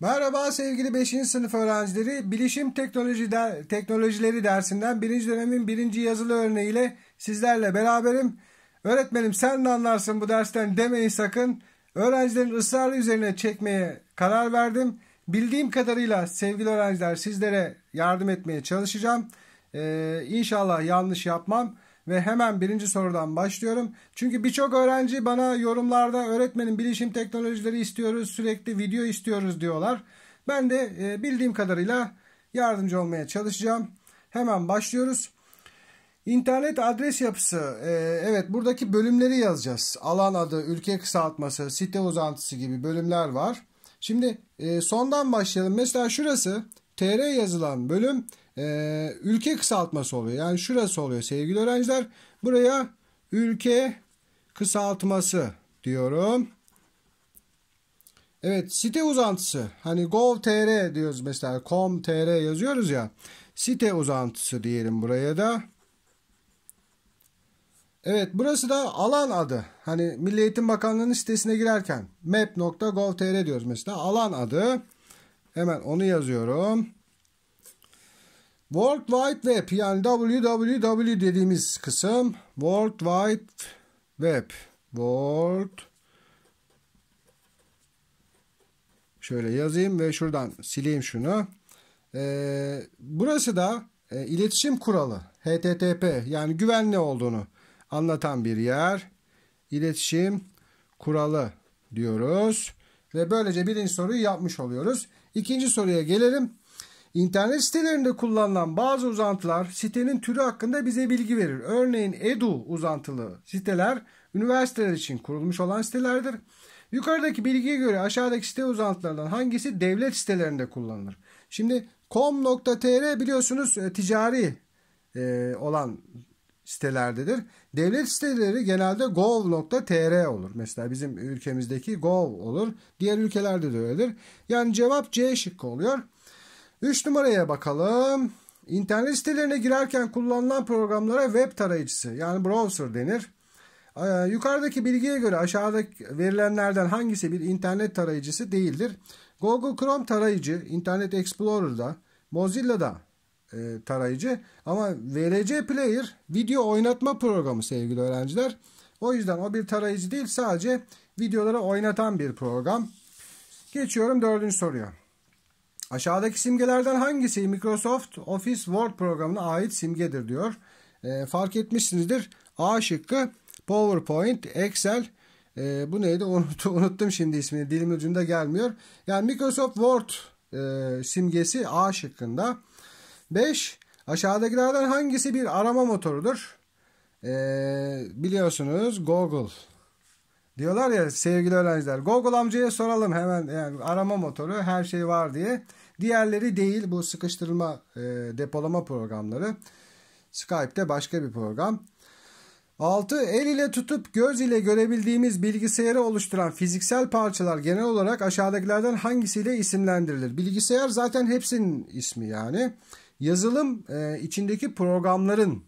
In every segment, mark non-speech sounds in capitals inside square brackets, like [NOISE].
Merhaba sevgili 5. sınıf öğrencileri. Bilişim teknoloji der, Teknolojileri dersinden 1. dönemin 1. yazılı örneğiyle sizlerle beraberim. Öğretmenim sen ne anlarsın bu dersten demeyin sakın. Öğrencilerin ısrarı üzerine çekmeye karar verdim. Bildiğim kadarıyla sevgili öğrenciler sizlere yardım etmeye çalışacağım. Ee, inşallah yanlış yapmam ve hemen birinci sorudan başlıyorum. Çünkü birçok öğrenci bana yorumlarda öğretmenin bilişim teknolojileri istiyoruz, sürekli video istiyoruz diyorlar. Ben de e, bildiğim kadarıyla yardımcı olmaya çalışacağım. Hemen başlıyoruz. İnternet adres yapısı. E, evet buradaki bölümleri yazacağız. Alan adı, ülke kısaltması, site uzantısı gibi bölümler var. Şimdi e, sondan başlayalım. Mesela şurası tr yazılan bölüm e, ülke kısaltması oluyor. Yani şurası oluyor sevgili öğrenciler. Buraya ülke kısaltması diyorum. Evet site uzantısı. Hani gov.tr diyoruz mesela com.tr yazıyoruz ya. Site uzantısı diyelim buraya da. Evet burası da alan adı. Hani Milli Eğitim Bakanlığı'nın sitesine girerken map.gov.tr diyoruz mesela. Alan adı. Hemen onu yazıyorum. World Wide Web yani www dediğimiz kısım World Wide Web. World şöyle yazayım ve şuradan sileyim şunu. Ee, burası da e, iletişim kuralı HTTP yani güvenli olduğunu anlatan bir yer. İletişim kuralı diyoruz ve böylece birinci soruyu yapmış oluyoruz. İkinci soruya gelelim. İnternet sitelerinde kullanılan bazı uzantılar sitenin türü hakkında bize bilgi verir. Örneğin edu uzantılı siteler üniversiteler için kurulmuş olan sitelerdir. Yukarıdaki bilgiye göre aşağıdaki site uzantılarından hangisi devlet sitelerinde kullanılır? Şimdi com.tr biliyorsunuz e, ticari e, olan sitelerdedir. Devlet siteleri genelde gov.tr olur. Mesela bizim ülkemizdeki gov olur. Diğer ülkelerde de öyledir. Yani cevap C şıkkı oluyor. 3 numaraya bakalım. İnternet sitelerine girerken kullanılan programlara web tarayıcısı yani browser denir. Ee, yukarıdaki bilgiye göre aşağıdaki verilenlerden hangisi bir internet tarayıcısı değildir? Google Chrome tarayıcı, Internet Explorer'da, Mozilla'da e, tarayıcı ama VLC Player video oynatma programı sevgili öğrenciler. O yüzden o bir tarayıcı değil sadece videoları oynatan bir program. Geçiyorum dördüncü soruya. Aşağıdaki simgelerden hangisi Microsoft Office Word programına ait simgedir diyor. E, fark etmişsinizdir. A şıkkı PowerPoint, Excel, e, bu neydi [LAUGHS] unuttum, unuttum şimdi ismini dilim ucunda gelmiyor. Yani Microsoft Word e, simgesi A şıkkında. 5. Aşağıdakilerden hangisi bir arama motorudur? E, biliyorsunuz Google. Diyorlar ya sevgili öğrenciler Google amcaya soralım hemen yani arama motoru her şey var diye. Diğerleri değil bu sıkıştırma e, depolama programları. Skype'de başka bir program. 6. El ile tutup göz ile görebildiğimiz bilgisayarı oluşturan fiziksel parçalar genel olarak aşağıdakilerden hangisiyle isimlendirilir? Bilgisayar zaten hepsinin ismi yani. Yazılım e, içindeki programların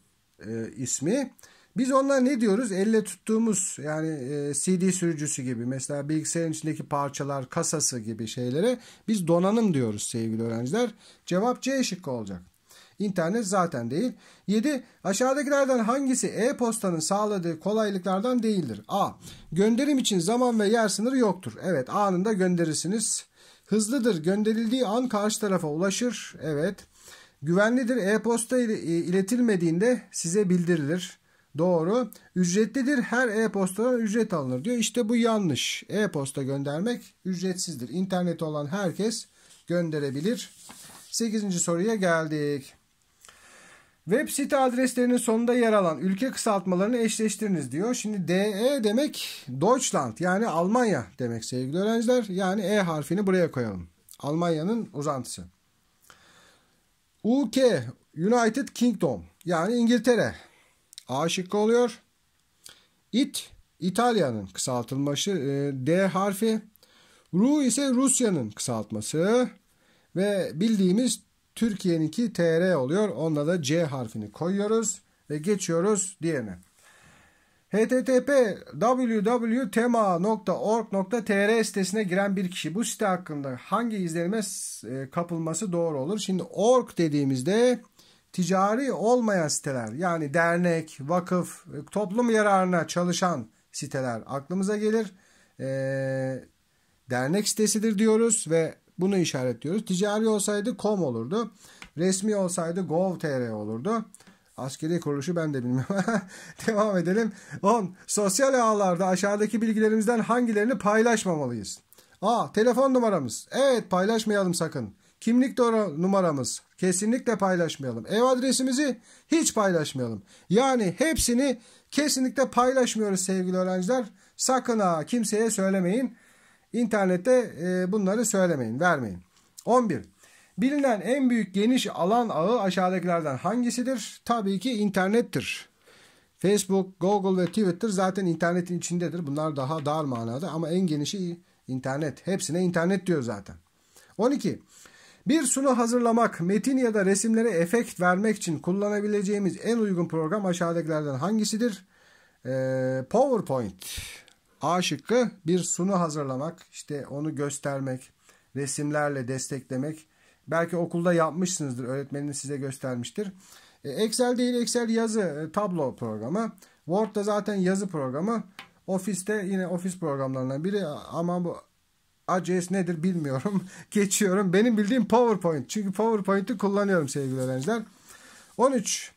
e, ismi. Biz onlar ne diyoruz? Elle tuttuğumuz yani e, CD sürücüsü gibi mesela bilgisayarın içindeki parçalar, kasası gibi şeylere biz donanım diyoruz sevgili öğrenciler. Cevap C şıkkı olacak. İnternet zaten değil. 7. Aşağıdakilerden hangisi e-postanın sağladığı kolaylıklardan değildir? A. Gönderim için zaman ve yer sınırı yoktur. Evet anında gönderirsiniz. Hızlıdır. Gönderildiği an karşı tarafa ulaşır. Evet. Güvenlidir. E-posta e, iletilmediğinde size bildirilir. Doğru. Ücretlidir. Her e-postadan ücret alınır diyor. İşte bu yanlış. E-posta göndermek ücretsizdir. İnternet olan herkes gönderebilir. 8. soruya geldik. Web site adreslerinin sonunda yer alan ülke kısaltmalarını eşleştiriniz diyor. Şimdi DE demek Deutschland yani Almanya demek sevgili öğrenciler. Yani E harfini buraya koyalım. Almanya'nın uzantısı. UK United Kingdom yani İngiltere A şıkkı oluyor. İt İtalya'nın kısaltılması e, D harfi. Ru ise Rusya'nın kısaltması ve bildiğimiz Türkiye'ninki TR oluyor. Onda da C harfini koyuyoruz ve geçiyoruz diğerine. http www.tema.org.tr sitesine giren bir kişi bu site hakkında hangi izlenime e, kapılması doğru olur? Şimdi org dediğimizde ticari olmayan siteler yani dernek, vakıf, toplum yararına çalışan siteler aklımıza gelir. E, dernek sitesidir diyoruz ve bunu işaretliyoruz. Ticari olsaydı com olurdu. Resmi olsaydı gov.tr olurdu. Askeri kuruluşu ben de bilmiyorum. [LAUGHS] Devam edelim. 10. Sosyal ağlarda aşağıdaki bilgilerimizden hangilerini paylaşmamalıyız? A. Telefon numaramız. Evet paylaşmayalım sakın kimlik numaramız kesinlikle paylaşmayalım. Ev adresimizi hiç paylaşmayalım. Yani hepsini kesinlikle paylaşmıyoruz sevgili öğrenciler. Sakın ha kimseye söylemeyin. İnternette e, bunları söylemeyin, vermeyin. 11. Bilinen en büyük geniş alan ağı aşağıdakilerden hangisidir? Tabii ki internettir. Facebook, Google ve Twitter zaten internetin içindedir. Bunlar daha dar manada ama en genişi internet. Hepsine internet diyor zaten. 12. Bir sunu hazırlamak, metin ya da resimlere efekt vermek için kullanabileceğimiz en uygun program aşağıdakilerden hangisidir? Ee, PowerPoint. A şıkkı bir sunu hazırlamak, işte onu göstermek, resimlerle desteklemek. Belki okulda yapmışsınızdır, öğretmeniniz size göstermiştir. Ee, Excel değil, Excel yazı, e, tablo programı. Word da zaten yazı programı. Ofiste yine ofis programlarından biri ama bu ACS nedir bilmiyorum. [LAUGHS] Geçiyorum. Benim bildiğim PowerPoint. Çünkü PowerPoint'i kullanıyorum sevgili öğrenciler. 13.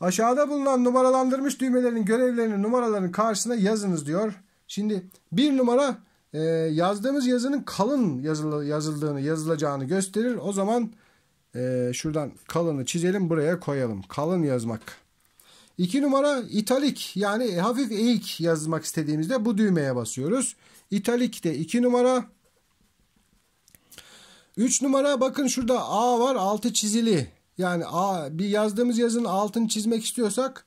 Aşağıda bulunan numaralandırmış düğmelerin görevlerini numaraların karşısına yazınız diyor. Şimdi bir numara e, yazdığımız yazının kalın yazılı, yazıldığını yazılacağını gösterir. O zaman e, şuradan kalını çizelim buraya koyalım. Kalın yazmak. 2 numara italik yani hafif eğik yazmak istediğimizde bu düğmeye basıyoruz. İtalik de 2 numara. 3 numara bakın şurada A var altı çizili. Yani A, bir yazdığımız yazının altını çizmek istiyorsak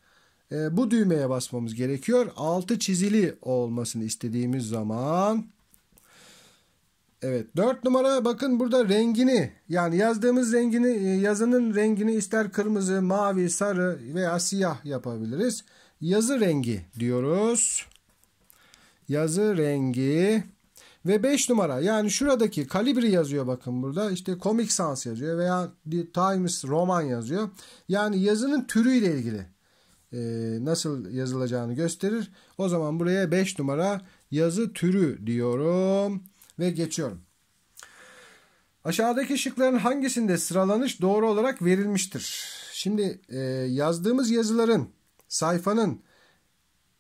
e, bu düğmeye basmamız gerekiyor. Altı çizili olmasını istediğimiz zaman Evet. Dört numara bakın burada rengini yani yazdığımız rengini e, yazının rengini ister kırmızı, mavi, sarı veya siyah yapabiliriz. Yazı rengi diyoruz. Yazı rengi. Ve 5 numara yani şuradaki kalibri yazıyor bakın burada. işte Comic Sans yazıyor veya The Times Roman yazıyor. Yani yazının türüyle ilgili e, nasıl yazılacağını gösterir. O zaman buraya 5 numara yazı türü diyorum ve geçiyorum. Aşağıdaki şıkların hangisinde sıralanış doğru olarak verilmiştir? Şimdi e, yazdığımız yazıların sayfanın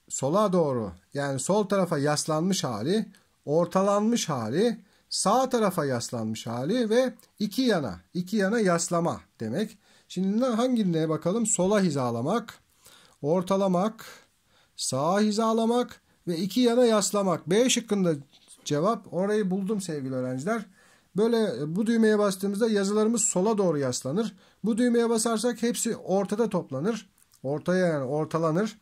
sola doğru yani sol tarafa yaslanmış hali, ortalanmış hali, sağ tarafa yaslanmış hali ve iki yana, iki yana yaslama demek. Şimdi hangine bakalım? Sola hizalamak, ortalamak, sağa hizalamak ve iki yana yaslamak. B şıkkında Cevap orayı buldum sevgili öğrenciler. Böyle e, bu düğmeye bastığımızda yazılarımız sola doğru yaslanır. Bu düğmeye basarsak hepsi ortada toplanır. Ortaya yani ortalanır.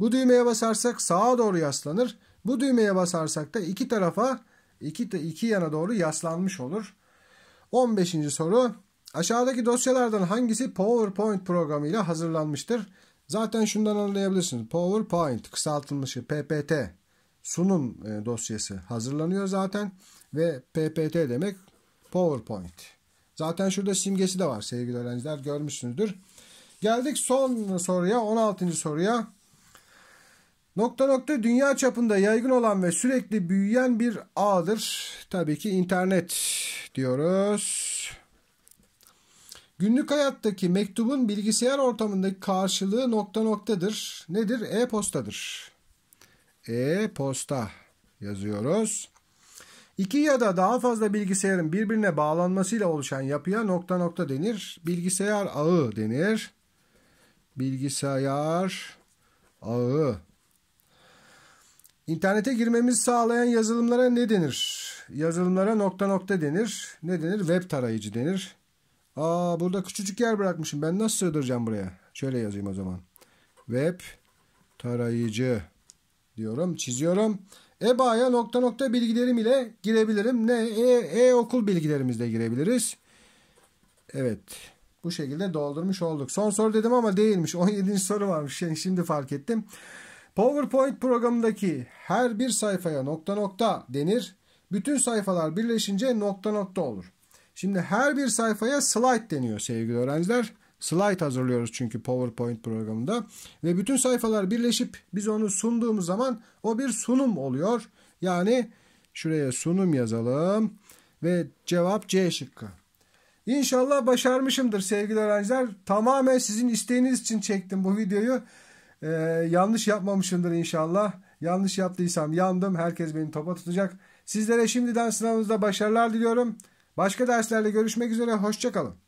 Bu düğmeye basarsak sağa doğru yaslanır. Bu düğmeye basarsak da iki tarafa iki, iki yana doğru yaslanmış olur. 15. soru. Aşağıdaki dosyalardan hangisi PowerPoint programıyla hazırlanmıştır? Zaten şundan anlayabilirsiniz. PowerPoint kısaltılmışı PPT sunum e, dosyası hazırlanıyor zaten ve PPT demek PowerPoint. Zaten şurada simgesi de var sevgili öğrenciler görmüşsünüzdür. Geldik son soruya 16. soruya. Nokta nokta dünya çapında yaygın olan ve sürekli büyüyen bir ağdır. Tabii ki internet diyoruz. Günlük hayattaki mektubun bilgisayar ortamındaki karşılığı nokta noktadır. Nedir? E-postadır e-posta yazıyoruz. İki ya da daha fazla bilgisayarın birbirine bağlanmasıyla oluşan yapıya nokta nokta denir. Bilgisayar ağı denir. Bilgisayar ağı. İnternete girmemizi sağlayan yazılımlara ne denir? Yazılımlara nokta nokta denir. Ne denir? Web tarayıcı denir. Aa burada küçücük yer bırakmışım. Ben nasıl sığdıracağım buraya? Şöyle yazayım o zaman. Web tarayıcı diyorum, çiziyorum. EBA'ya nokta nokta bilgilerim ile girebilirim. Ne? E-okul e, e bilgilerimizle girebiliriz. Evet. Bu şekilde doldurmuş olduk. Son soru dedim ama değilmiş. 17. [LAUGHS] soru varmış. Şey, şimdi fark ettim. PowerPoint programındaki her bir sayfaya nokta nokta denir. Bütün sayfalar birleşince nokta nokta olur. Şimdi her bir sayfaya slide deniyor sevgili öğrenciler. Slide hazırlıyoruz çünkü PowerPoint programında. Ve bütün sayfalar birleşip biz onu sunduğumuz zaman o bir sunum oluyor. Yani şuraya sunum yazalım ve cevap C şıkkı. İnşallah başarmışımdır sevgili öğrenciler. Tamamen sizin isteğiniz için çektim bu videoyu. Ee, yanlış yapmamışımdır inşallah. Yanlış yaptıysam yandım. Herkes beni topa tutacak. Sizlere şimdiden sınavınızda başarılar diliyorum. Başka derslerle görüşmek üzere. Hoşçakalın.